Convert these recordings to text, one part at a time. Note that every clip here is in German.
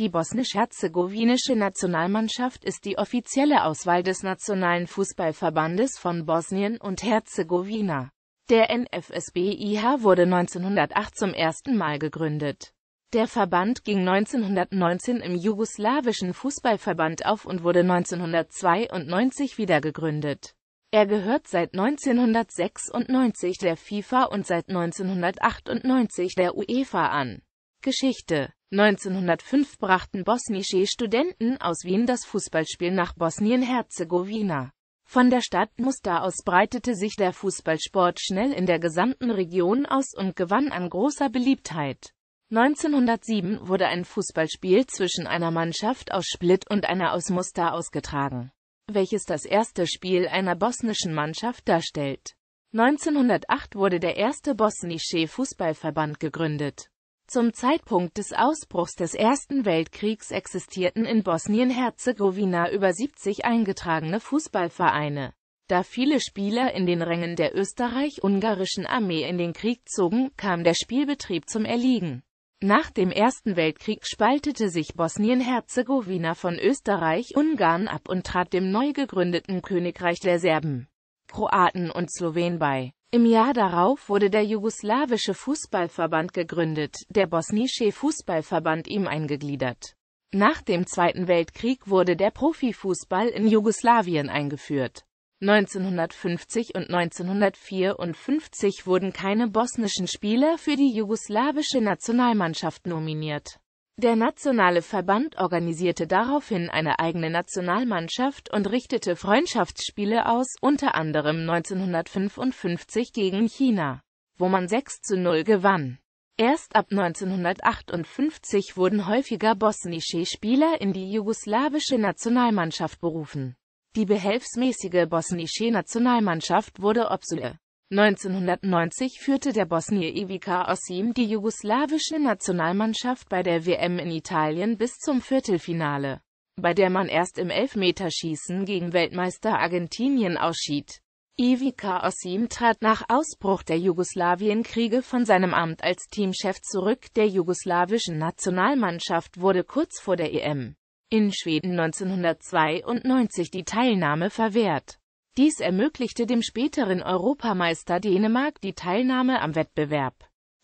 Die bosnisch-herzegowinische Nationalmannschaft ist die offizielle Auswahl des Nationalen Fußballverbandes von Bosnien und Herzegowina. Der NFSBIH wurde 1908 zum ersten Mal gegründet. Der Verband ging 1919 im jugoslawischen Fußballverband auf und wurde 1992 wiedergegründet. Er gehört seit 1996 der FIFA und seit 1998 der UEFA an. Geschichte 1905 brachten bosnische Studenten aus Wien das Fußballspiel nach Bosnien-Herzegowina. Von der Stadt Mostar aus breitete sich der Fußballsport schnell in der gesamten Region aus und gewann an großer Beliebtheit. 1907 wurde ein Fußballspiel zwischen einer Mannschaft aus Split und einer aus Mostar ausgetragen, welches das erste Spiel einer bosnischen Mannschaft darstellt. 1908 wurde der erste bosnische Fußballverband gegründet. Zum Zeitpunkt des Ausbruchs des Ersten Weltkriegs existierten in Bosnien-Herzegowina über 70 eingetragene Fußballvereine. Da viele Spieler in den Rängen der österreich-ungarischen Armee in den Krieg zogen, kam der Spielbetrieb zum Erliegen. Nach dem Ersten Weltkrieg spaltete sich Bosnien-Herzegowina von Österreich-Ungarn ab und trat dem neu gegründeten Königreich der Serben, Kroaten und Slowen bei. Im Jahr darauf wurde der jugoslawische Fußballverband gegründet, der bosnische Fußballverband ihm eingegliedert. Nach dem Zweiten Weltkrieg wurde der Profifußball in Jugoslawien eingeführt. 1950 und 1954 wurden keine bosnischen Spieler für die jugoslawische Nationalmannschaft nominiert. Der nationale Verband organisierte daraufhin eine eigene Nationalmannschaft und richtete Freundschaftsspiele aus, unter anderem 1955 gegen China, wo man 6 zu 0 gewann. Erst ab 1958 wurden häufiger bosnische Spieler in die jugoslawische Nationalmannschaft berufen. Die behelfsmäßige bosnische Nationalmannschaft wurde obsole 1990 führte der Bosnier Ivica Osim die jugoslawische Nationalmannschaft bei der WM in Italien bis zum Viertelfinale, bei der man erst im Elfmeterschießen gegen Weltmeister Argentinien ausschied. Ivica Osim trat nach Ausbruch der Jugoslawienkriege von seinem Amt als Teamchef zurück. Der jugoslawischen Nationalmannschaft wurde kurz vor der EM in Schweden 1992 die Teilnahme verwehrt. Dies ermöglichte dem späteren Europameister Dänemark die Teilnahme am Wettbewerb.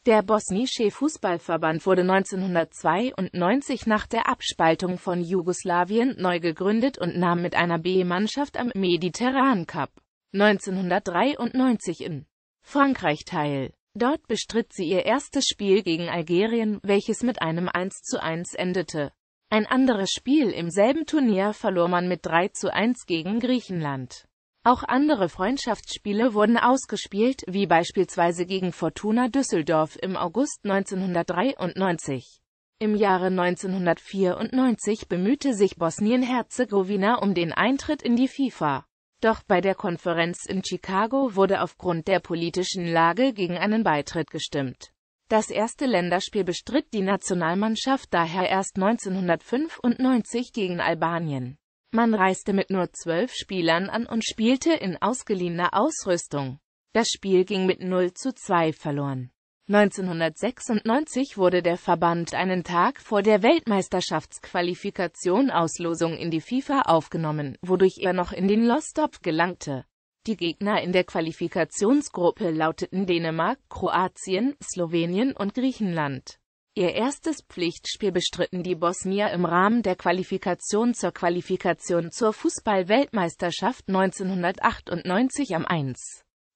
Der bosnische Fußballverband wurde 1992 nach der Abspaltung von Jugoslawien neu gegründet und nahm mit einer B-Mannschaft am Mediterran Cup 1993 in Frankreich teil. Dort bestritt sie ihr erstes Spiel gegen Algerien, welches mit einem 1:1 endete. Ein anderes Spiel im selben Turnier verlor man mit 3:1 gegen Griechenland. Auch andere Freundschaftsspiele wurden ausgespielt, wie beispielsweise gegen Fortuna Düsseldorf im August 1993. Im Jahre 1994 bemühte sich Bosnien-Herzegowina um den Eintritt in die FIFA. Doch bei der Konferenz in Chicago wurde aufgrund der politischen Lage gegen einen Beitritt gestimmt. Das erste Länderspiel bestritt die Nationalmannschaft daher erst 1995 gegen Albanien. Man reiste mit nur zwölf Spielern an und spielte in ausgeliehener Ausrüstung. Das Spiel ging mit 0 zu 2 verloren. 1996 wurde der Verband einen Tag vor der Weltmeisterschaftsqualifikation Auslosung in die FIFA aufgenommen, wodurch er noch in den Lostopf gelangte. Die Gegner in der Qualifikationsgruppe lauteten Dänemark, Kroatien, Slowenien und Griechenland. Ihr erstes Pflichtspiel bestritten die Bosnier im Rahmen der Qualifikation zur Qualifikation zur Fußball-Weltmeisterschaft 1998 am 1.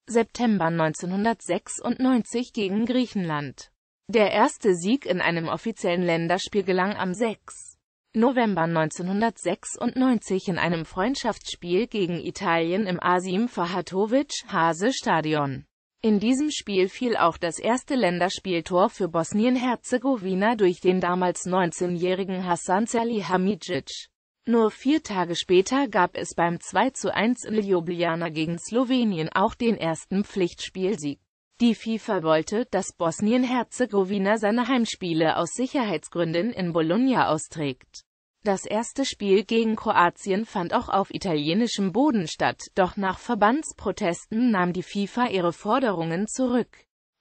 September 1996 gegen Griechenland. Der erste Sieg in einem offiziellen Länderspiel gelang am 6. November 1996 in einem Freundschaftsspiel gegen Italien im Asim Fahatovic-Hase-Stadion. In diesem Spiel fiel auch das erste Länderspieltor für Bosnien-Herzegowina durch den damals 19-jährigen Hasan Salihamidzic. Nur vier Tage später gab es beim 2 zu 1 in Ljubljana gegen Slowenien auch den ersten Pflichtspielsieg. Die FIFA wollte, dass Bosnien-Herzegowina seine Heimspiele aus Sicherheitsgründen in Bologna austrägt. Das erste Spiel gegen Kroatien fand auch auf italienischem Boden statt, doch nach Verbandsprotesten nahm die FIFA ihre Forderungen zurück.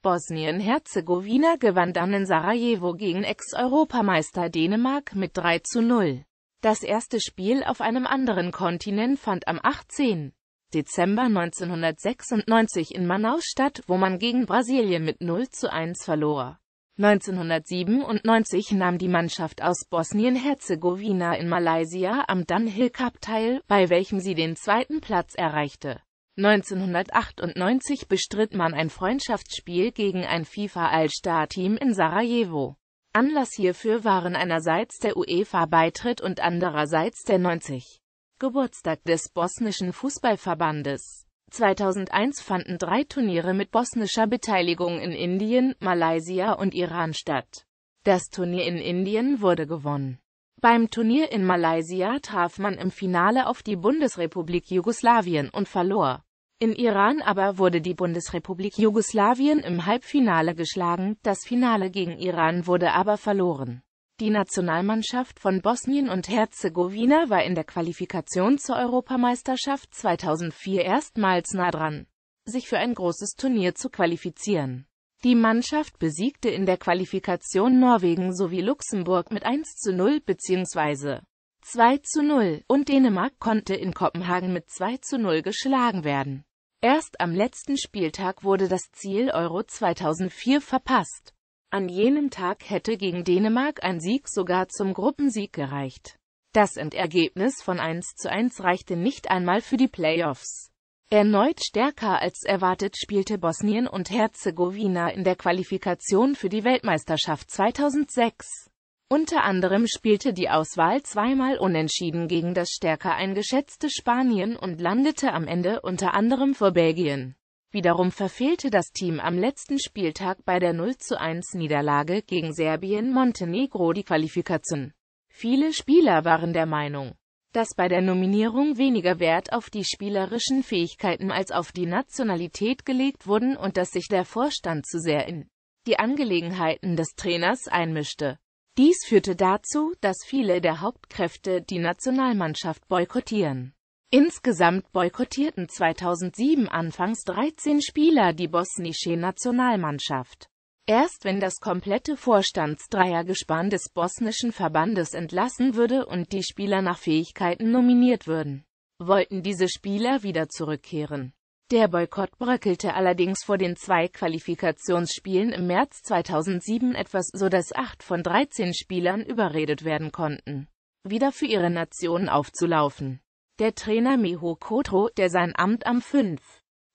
Bosnien-Herzegowina gewann dann in Sarajevo gegen Ex-Europameister Dänemark mit 3 zu 0. Das erste Spiel auf einem anderen Kontinent fand am 18. Dezember 1996 in Manaus statt, wo man gegen Brasilien mit 0 zu 1 verlor. 1997 nahm die Mannschaft aus Bosnien-Herzegowina in Malaysia am Dunhill Cup teil, bei welchem sie den zweiten Platz erreichte. 1998 bestritt man ein Freundschaftsspiel gegen ein FIFA All-Star-Team in Sarajevo. Anlass hierfür waren einerseits der UEFA-Beitritt und andererseits der 90. Geburtstag des bosnischen Fußballverbandes. 2001 fanden drei Turniere mit bosnischer Beteiligung in Indien, Malaysia und Iran statt. Das Turnier in Indien wurde gewonnen. Beim Turnier in Malaysia traf man im Finale auf die Bundesrepublik Jugoslawien und verlor. In Iran aber wurde die Bundesrepublik Jugoslawien im Halbfinale geschlagen, das Finale gegen Iran wurde aber verloren. Die Nationalmannschaft von Bosnien und Herzegowina war in der Qualifikation zur Europameisterschaft 2004 erstmals nah dran, sich für ein großes Turnier zu qualifizieren. Die Mannschaft besiegte in der Qualifikation Norwegen sowie Luxemburg mit 1 zu 0 bzw. 2 zu 0 und Dänemark konnte in Kopenhagen mit 2 zu 0 geschlagen werden. Erst am letzten Spieltag wurde das Ziel Euro 2004 verpasst. An jenem Tag hätte gegen Dänemark ein Sieg sogar zum Gruppensieg gereicht. Das Endergebnis von 1 zu 1 reichte nicht einmal für die Playoffs. Erneut stärker als erwartet spielte Bosnien und Herzegowina in der Qualifikation für die Weltmeisterschaft 2006. Unter anderem spielte die Auswahl zweimal unentschieden gegen das stärker eingeschätzte Spanien und landete am Ende unter anderem vor Belgien. Wiederum verfehlte das Team am letzten Spieltag bei der 0 1 niederlage gegen Serbien-Montenegro die Qualifikation. Viele Spieler waren der Meinung, dass bei der Nominierung weniger Wert auf die spielerischen Fähigkeiten als auf die Nationalität gelegt wurden und dass sich der Vorstand zu sehr in die Angelegenheiten des Trainers einmischte. Dies führte dazu, dass viele der Hauptkräfte die Nationalmannschaft boykottieren. Insgesamt boykottierten 2007 anfangs 13 Spieler die bosnische Nationalmannschaft. Erst wenn das komplette Vorstandsdreiergespann des bosnischen Verbandes entlassen würde und die Spieler nach Fähigkeiten nominiert würden, wollten diese Spieler wieder zurückkehren. Der Boykott bröckelte allerdings vor den zwei Qualifikationsspielen im März 2007 etwas, so dass acht von 13 Spielern überredet werden konnten, wieder für ihre Nation aufzulaufen. Der Trainer Miho Kotro, der sein Amt am 5.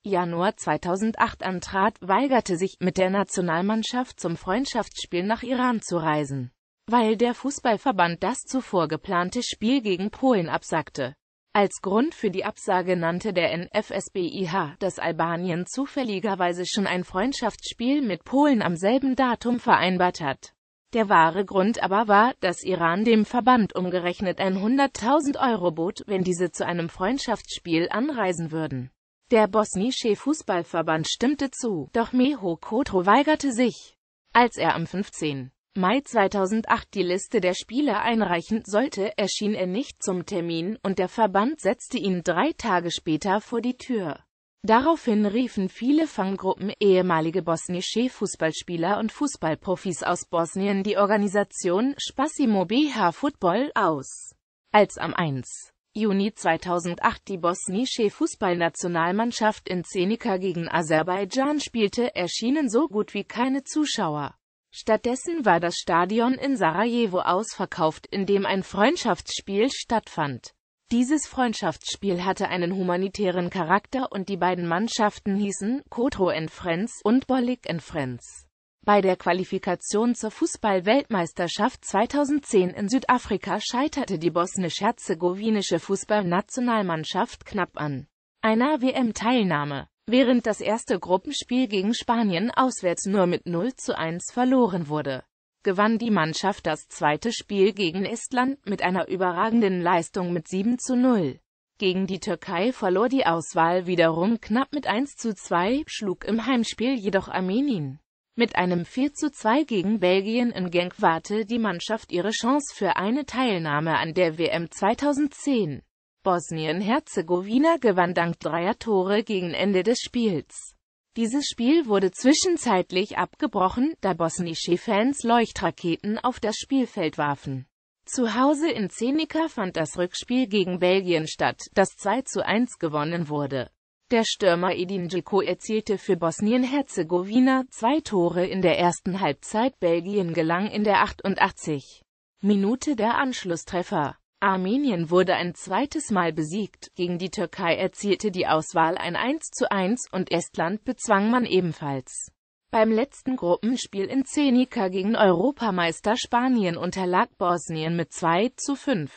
Januar 2008 antrat, weigerte sich, mit der Nationalmannschaft zum Freundschaftsspiel nach Iran zu reisen, weil der Fußballverband das zuvor geplante Spiel gegen Polen absagte. Als Grund für die Absage nannte der NFSBIH, dass Albanien zufälligerweise schon ein Freundschaftsspiel mit Polen am selben Datum vereinbart hat. Der wahre Grund aber war, dass Iran dem Verband umgerechnet 100.000 Euro bot, wenn diese zu einem Freundschaftsspiel anreisen würden. Der bosnische Fußballverband stimmte zu, doch Meho Koto weigerte sich. Als er am 15. Mai 2008 die Liste der Spieler einreichen sollte, erschien er nicht zum Termin und der Verband setzte ihn drei Tage später vor die Tür. Daraufhin riefen viele Fanggruppen ehemalige bosnische Fußballspieler und Fußballprofis aus Bosnien die Organisation Spasimo BH Football aus. Als am 1. Juni 2008 die bosnische Fußballnationalmannschaft in Zenica gegen Aserbaidschan spielte, erschienen so gut wie keine Zuschauer. Stattdessen war das Stadion in Sarajevo ausverkauft, in dem ein Freundschaftsspiel stattfand. Dieses Freundschaftsspiel hatte einen humanitären Charakter und die beiden Mannschaften hießen Cotro and Friends und Bollig and Friends. Bei der Qualifikation zur Fußballweltmeisterschaft 2010 in Südafrika scheiterte die bosnisch-herzegowinische Fußballnationalmannschaft knapp an einer WM-Teilnahme, während das erste Gruppenspiel gegen Spanien auswärts nur mit 0 zu 1 verloren wurde gewann die Mannschaft das zweite Spiel gegen Estland mit einer überragenden Leistung mit 7 zu 0. Gegen die Türkei verlor die Auswahl wiederum knapp mit 1 zu 2, schlug im Heimspiel jedoch Armenien. Mit einem 4 zu 2 gegen Belgien in Genk warte die Mannschaft ihre Chance für eine Teilnahme an der WM 2010. Bosnien-Herzegowina gewann dank dreier Tore gegen Ende des Spiels. Dieses Spiel wurde zwischenzeitlich abgebrochen, da bosnische Fans Leuchtraketen auf das Spielfeld warfen. Zu Hause in Zenica fand das Rückspiel gegen Belgien statt, das 2 zu 1 gewonnen wurde. Der Stürmer Edin Djiko erzielte für Bosnien-Herzegowina zwei Tore in der ersten Halbzeit. Belgien gelang in der 88. Minute der Anschlusstreffer. Armenien wurde ein zweites Mal besiegt, gegen die Türkei erzielte die Auswahl ein 1 zu 1 und Estland bezwang man ebenfalls. Beim letzten Gruppenspiel in Zenica gegen Europameister Spanien unterlag Bosnien mit 2 zu 5.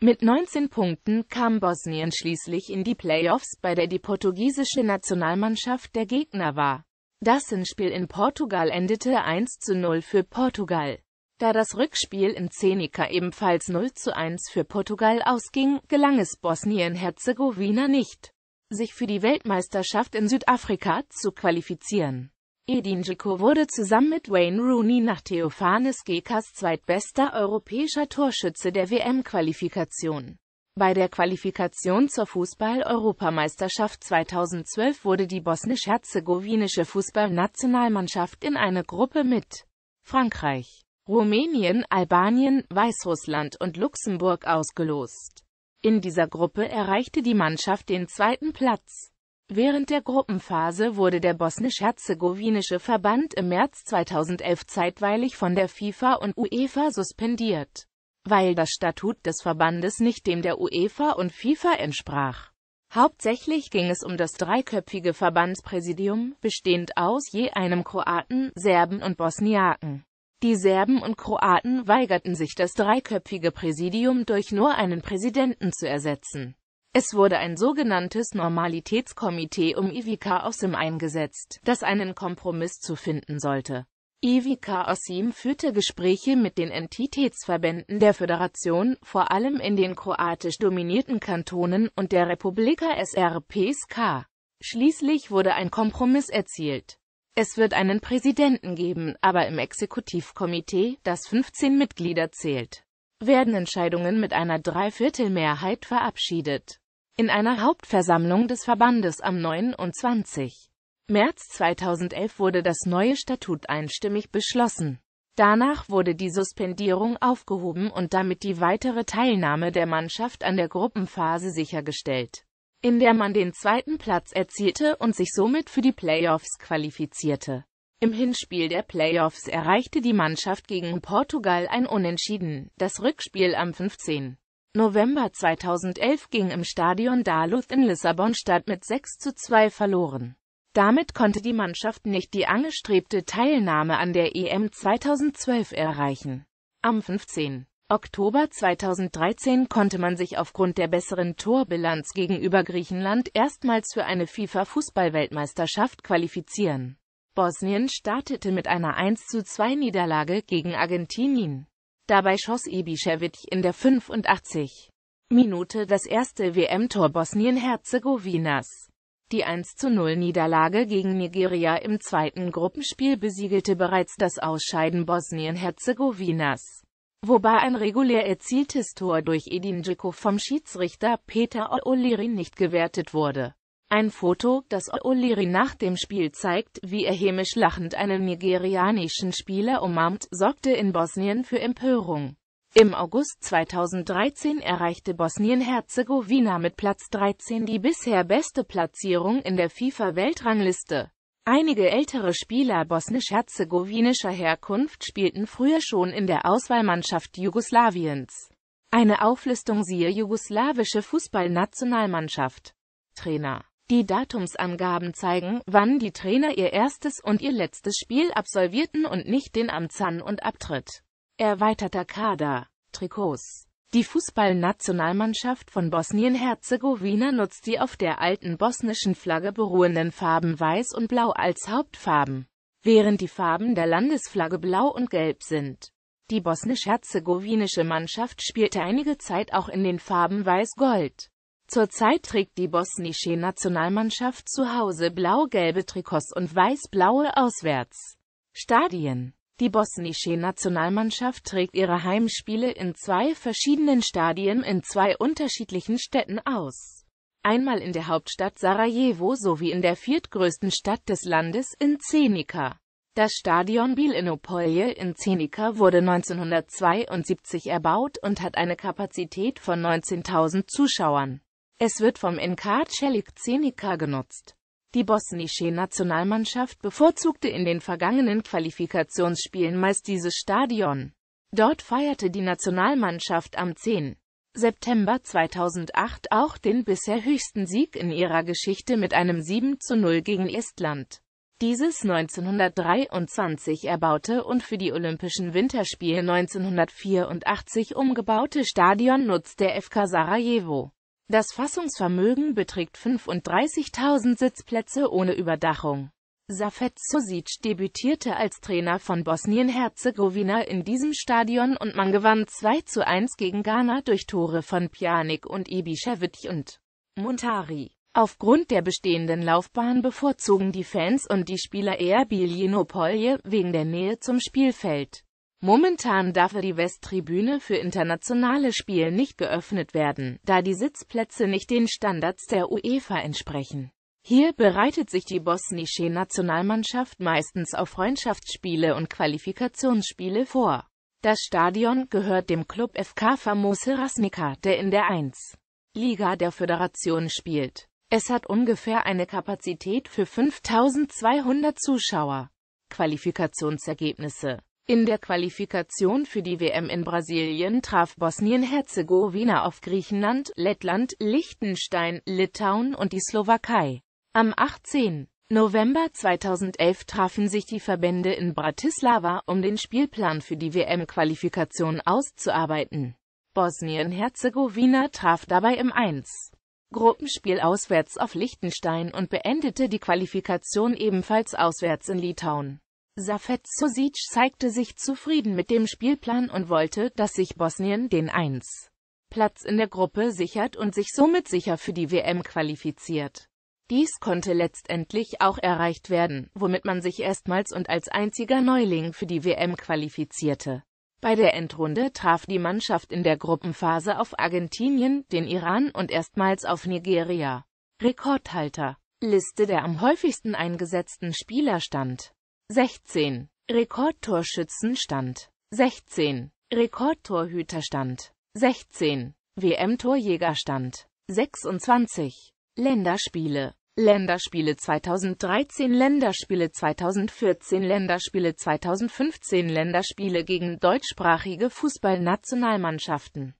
Mit 19 Punkten kam Bosnien schließlich in die Playoffs, bei der die portugiesische Nationalmannschaft der Gegner war. Das Hinspiel in Portugal endete 1 zu 0 für Portugal. Da das Rückspiel in Zenica ebenfalls 0 zu 1 für Portugal ausging, gelang es Bosnien-Herzegowina nicht, sich für die Weltmeisterschaft in Südafrika zu qualifizieren. Edin Dzeko wurde zusammen mit Wayne Rooney nach Theophanes Gekas zweitbester europäischer Torschütze der WM-Qualifikation. Bei der Qualifikation zur Fußball-Europameisterschaft 2012 wurde die bosnisch-herzegowinische Fußballnationalmannschaft in eine Gruppe mit Frankreich, Rumänien, Albanien, Weißrussland und Luxemburg ausgelost. In dieser Gruppe erreichte die Mannschaft den zweiten Platz. Während der Gruppenphase wurde der bosnisch-herzegowinische Verband im März 2011 zeitweilig von der FIFA und UEFA suspendiert, weil das Statut des Verbandes nicht dem der UEFA und FIFA entsprach. Hauptsächlich ging es um das dreiköpfige Verbandspräsidium, bestehend aus je einem Kroaten, Serben und Bosniaken. Die Serben und Kroaten weigerten sich, das dreiköpfige Präsidium durch nur einen Präsidenten zu ersetzen. Es wurde ein sogenanntes Normalitätskomitee um Ivica Osim eingesetzt, das einen Kompromiss zu finden sollte. Ivica Osim führte Gespräche mit den Entitätsverbänden der Föderation, vor allem in den kroatisch dominierten Kantonen und der Republika Srpska. Schließlich wurde ein Kompromiss erzielt. Es wird einen Präsidenten geben, aber im Exekutivkomitee, das 15 Mitglieder zählt, werden Entscheidungen mit einer Dreiviertelmehrheit verabschiedet. In einer Hauptversammlung des Verbandes am 29. März 2011 wurde das neue Statut einstimmig beschlossen. Danach wurde die Suspendierung aufgehoben und damit die weitere Teilnahme der Mannschaft an der Gruppenphase sichergestellt in der man den zweiten Platz erzielte und sich somit für die Playoffs qualifizierte. Im Hinspiel der Playoffs erreichte die Mannschaft gegen Portugal ein Unentschieden. Das Rückspiel am 15. November 2011 ging im Stadion Daluth in Lissabon statt mit 6 zu 2 verloren. Damit konnte die Mannschaft nicht die angestrebte Teilnahme an der EM 2012 erreichen. Am 15. Oktober 2013 konnte man sich aufgrund der besseren Torbilanz gegenüber Griechenland erstmals für eine FIFA-Fußballweltmeisterschaft qualifizieren. Bosnien startete mit einer 1 zu 2 Niederlage gegen Argentinien. Dabei schoss Ibišević in der 85. Minute das erste WM-Tor Bosnien-Herzegowinas. Die 1 zu 0 Niederlage gegen Nigeria im zweiten Gruppenspiel besiegelte bereits das Ausscheiden Bosnien-Herzegowinas wobei ein regulär erzieltes Tor durch Edin Dzeko vom Schiedsrichter Peter O'Leary nicht gewertet wurde. Ein Foto, das O'Leary nach dem Spiel zeigt, wie er hämisch lachend einen nigerianischen Spieler umarmt, sorgte in Bosnien für Empörung. Im August 2013 erreichte Bosnien-Herzegowina mit Platz 13 die bisher beste Platzierung in der FIFA-Weltrangliste. Einige ältere Spieler bosnisch-herzegowinischer Herkunft spielten früher schon in der Auswahlmannschaft Jugoslawiens. Eine Auflistung siehe Jugoslawische Fußballnationalmannschaft. Trainer die Datumsangaben zeigen, wann die Trainer ihr erstes und ihr letztes Spiel absolvierten und nicht den Amtsann und Abtritt. Erweiterter Kader. Trikots die Fußballnationalmannschaft von Bosnien-Herzegowina nutzt die auf der alten bosnischen Flagge beruhenden Farben Weiß und Blau als Hauptfarben, während die Farben der Landesflagge Blau und Gelb sind. Die bosnisch-herzegowinische Mannschaft spielte einige Zeit auch in den Farben Weiß-Gold. Zurzeit trägt die bosnische Nationalmannschaft zu Hause blau-gelbe Trikots und weiß-blaue auswärts. Stadien die bosnische Nationalmannschaft trägt ihre Heimspiele in zwei verschiedenen Stadien in zwei unterschiedlichen Städten aus. Einmal in der Hauptstadt Sarajevo sowie in der viertgrößten Stadt des Landes in Zenica. Das Stadion Bilinopolje in Zenica wurde 1972 erbaut und hat eine Kapazität von 19.000 Zuschauern. Es wird vom NK Celik Zenica genutzt. Die bosnische Nationalmannschaft bevorzugte in den vergangenen Qualifikationsspielen meist dieses Stadion. Dort feierte die Nationalmannschaft am 10. September 2008 auch den bisher höchsten Sieg in ihrer Geschichte mit einem 7 zu 0 gegen Estland. Dieses 1923 erbaute und für die Olympischen Winterspiele 1984 umgebaute Stadion nutzt der FK Sarajevo. Das Fassungsvermögen beträgt 35.000 Sitzplätze ohne Überdachung. Safet Susic debütierte als Trainer von Bosnien-Herzegowina in diesem Stadion und man gewann 2 zu 1 gegen Ghana durch Tore von Pjanic und Ibišević und Montari. Aufgrund der bestehenden Laufbahn bevorzugen die Fans und die Spieler eher Biljino Polje wegen der Nähe zum Spielfeld. Momentan darf die Westtribüne für internationale Spiele nicht geöffnet werden, da die Sitzplätze nicht den Standards der UEFA entsprechen. Hier bereitet sich die bosnische Nationalmannschaft meistens auf Freundschaftsspiele und Qualifikationsspiele vor. Das Stadion gehört dem Club FK Famos Hrasnica, der in der 1. Liga der Föderation spielt. Es hat ungefähr eine Kapazität für 5200 Zuschauer. Qualifikationsergebnisse in der Qualifikation für die WM in Brasilien traf Bosnien-Herzegowina auf Griechenland, Lettland, Liechtenstein, Litauen und die Slowakei. Am 18. November 2011 trafen sich die Verbände in Bratislava, um den Spielplan für die WM-Qualifikation auszuarbeiten. Bosnien-Herzegowina traf dabei im 1. Gruppenspiel auswärts auf Liechtenstein und beendete die Qualifikation ebenfalls auswärts in Litauen. Safet Susic zeigte sich zufrieden mit dem Spielplan und wollte, dass sich Bosnien den 1. Platz in der Gruppe sichert und sich somit sicher für die WM qualifiziert. Dies konnte letztendlich auch erreicht werden, womit man sich erstmals und als einziger Neuling für die WM qualifizierte. Bei der Endrunde traf die Mannschaft in der Gruppenphase auf Argentinien, den Iran und erstmals auf Nigeria. Rekordhalter Liste der am häufigsten eingesetzten Spieler stand 16. Rekordtorschützenstand 16. Rekordtorhüterstand 16. WM-Torjägerstand 26. Länderspiele Länderspiele 2013 Länderspiele 2014 Länderspiele 2015 Länderspiele gegen deutschsprachige Fußballnationalmannschaften